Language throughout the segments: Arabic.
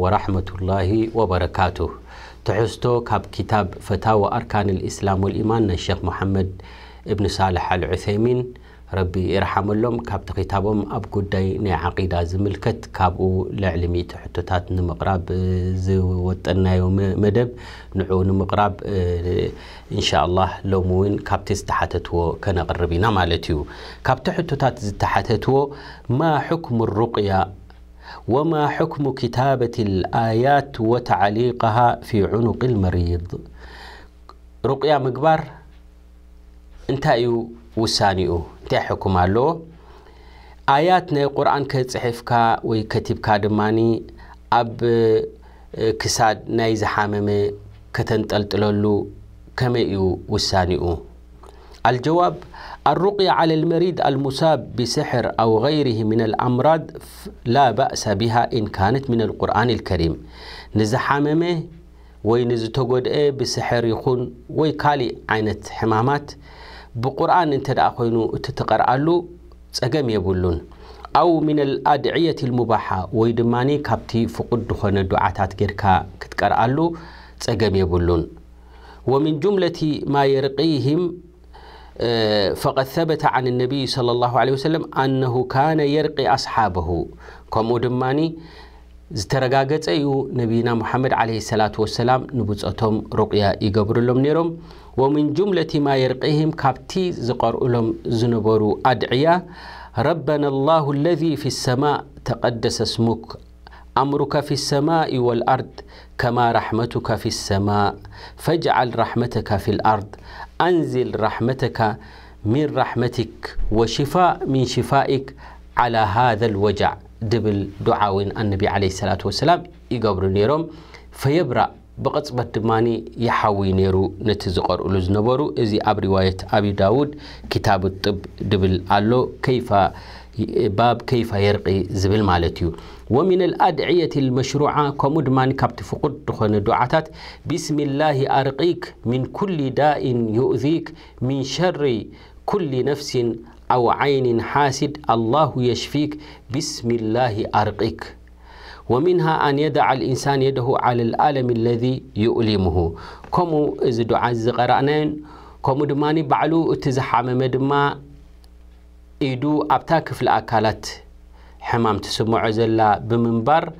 ورحمة الله وبركاته تحستو كاب كتاب فتاوى أركان الإسلام والإيمان الشيخ محمد ابن صالح العثيمين ربي يرحم لهم كاب تكتابهم أب قدي نعقيدة عقيدة زملكت كابو لعلمي تحتوتات نمقراب اه، زوتنا يوم مدب نعو نمقراب اه، إن شاء الله لوموين كاب تستحتتو كان قربينا مالتيو كاب تحتوتات زتحتتو ما حكم الرقية وما حكم كتابة الآيات وتعليقها في عنق المريض رقيا رقية مقبار انتايو وسانيو انتاي حكم له آياتنا القرآن قرآن كتحفكا وي كتبكا دماني أب كساد ناي زحامم كتنطلطلولو كمئيو وسانيو الجواب الرقية على المريض المصاب بسحر أو غيره من الأمراض لا بأس بها إن كانت من القرآن الكريم نزح وينزتوغود وينزتوغد إيه بسحر يخون ويكالي عينت حمامات بقرآن انت داخوينو تتقرألو تسأقم يبولون أو من الأدعية المباحة ويدماني كابتي فقد دخون الدعاتات كيركا كتقرألو تسأقم يبولون ومن جملة ما يرقيهم فقد ثبت عن النبي صلى الله عليه وسلم أنه كان يرقي أصحابه كم دماني زترقاقت أيو نبينا محمد عليه الصلاة والسلام نبوزتهم رقيا يقبر لهم نيرهم ومن جملة ما يرقيهم كابتي زقر لهم زنبرو أدعيا ربنا الله الذي في السماء تقدس اسمك أمرك في السماء والأرض كما رحمتك في السماء فاجعل رحمتك في الأرض أنزل رحمتك من رحمتك وشفاء من شفائك على هذا الوجع دبل دعاوين النبي عليه الصلاة والسلام يقبر نيروم فيبرأ بقፅበት بدماني يحوي نيرو نتزقر ألوز نبرو إزي ኣብ أبي داود كتاب الطب دبل ألو كيف كيف باب كيف يرقي زبل مالتيو ومن الأدعية المشروعة كمدمان كبت فقد تخون دعاتات بسم الله أرقيك من كل داء يؤذيك من شر كل نفس أو عين حاسد الله يشفيك بسم الله أرقيك ومنها أن يدع الإنسان يده على الألم الذي يؤلمه كم إذ دعاء زغرانين كمدماني بعلو اتزحام مدما ايدو ابتا كفل حمام تسمع زلا بمنبر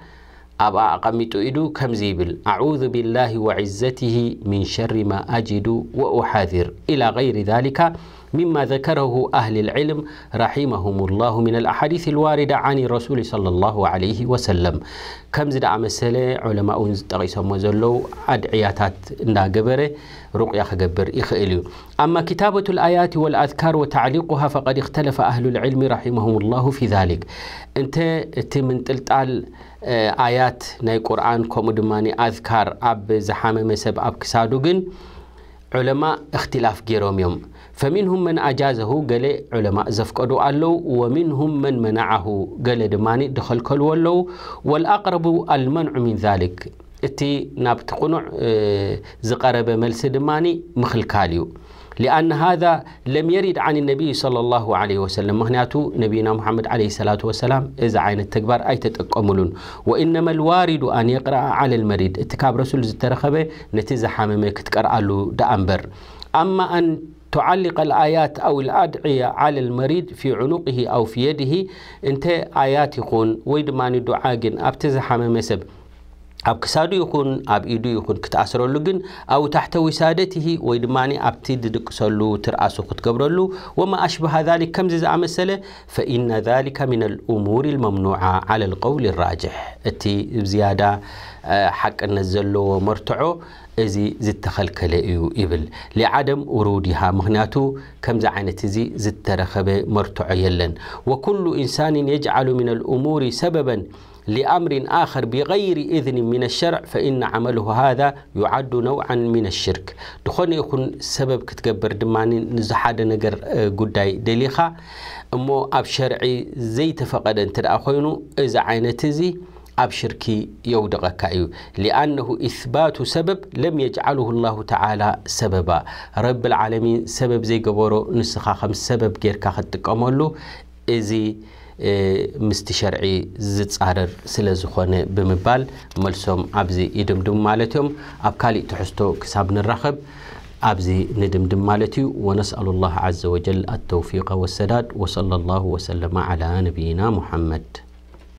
أبا أقمت إدو كم زيبل أعوذ بالله وعزته من شر ما أجد وأحاذر إلى غير ذلك مما ذكره أهل العلم رحمهم الله من الأحاديث الواردة عن الرسول صلى الله عليه وسلم كم زد مسألة علماء تقيسهم وزلو أدعياتات ناقبرة رقيا خقبر إخئلو أما كتابة الآيات والأذكار وتعليقها فقد اختلف أهل العلم رحمهم الله في ذلك أنت من تلتعل آه، آيات آيات ناي قرآن كومو دماني أذكار أب زحامي مسب أب كسادوغن علماء اختلاف جيروميوم فمنهم من أجازه قال علماء زفقدو ألو ومنهم من منعه قال دماني دخل كل ولو والأقرب المنع من ذلك إتي نابت قنع زقرب ملس دماني مخل لأن هذا لم يرد عن النبي صلى الله عليه وسلم مهنياته نبينا محمد عليه الصلاة والسلام إذا عين التكبار أي تتقملون وإنما الوارد أن يقرأ على المريض اتكاب رسول زترخبه نتيزة حامي كتقرأ له دأنبر أما أن تعلق الآيات أو الأدعية على المريض في عنقه أو في يده انت آيات يكون ويدمان دعاق أبتزح حمام مسب أب كسادو يكون أب إيدو يكون كتأثر اللجن أو تحت وسادته ويدماني أبتدي دكسلو ترأسه كتقبرلو وما أشبه ذلك كم زز عمسلة فإن ذلك من الأمور الممنوعة على القول الراجح أتي بزيادة حق النزلو ومرتعو إذا زتخل كلايو إبل لعدم ورودها مهناتو كم زعنة زي زت رخبة مرتعيلا وكل إنسان يجعل من الأمور سببا لأمر آخر بغير إذن من الشرع فإن عمله هذا يعد نوعا من الشرك دخون يكون سبب كتقبر دماني نزحاد نقر آه، قداي دليخا أمو أب شرعي زي تفقد انت أخوينو إذا عينتزي أب شركي يودغك أيو لأنه إثبات سبب لم يجعله الله تعالى سببا رب العالمين سبب زي قبورو نسخا خمس سبب غير كاخد تقامولو إذي ምስቲ ሸርዒ ዝፃረር ስለ ዝኾነ ብምባል መልሶም ኣብዚ ይድምድም ማለት እዮም ኣብ ካሊእ ትሕዝቶ ክሳብ ንራኸብ ኣብዚ ንድምድም ማለት እዩ ወነስአሉ ላه ዘ ወጀል ኣተውፊق ወሰዳድ ወصለ ላه ወሰለማ ዓላ ነብይና ሙሐመድ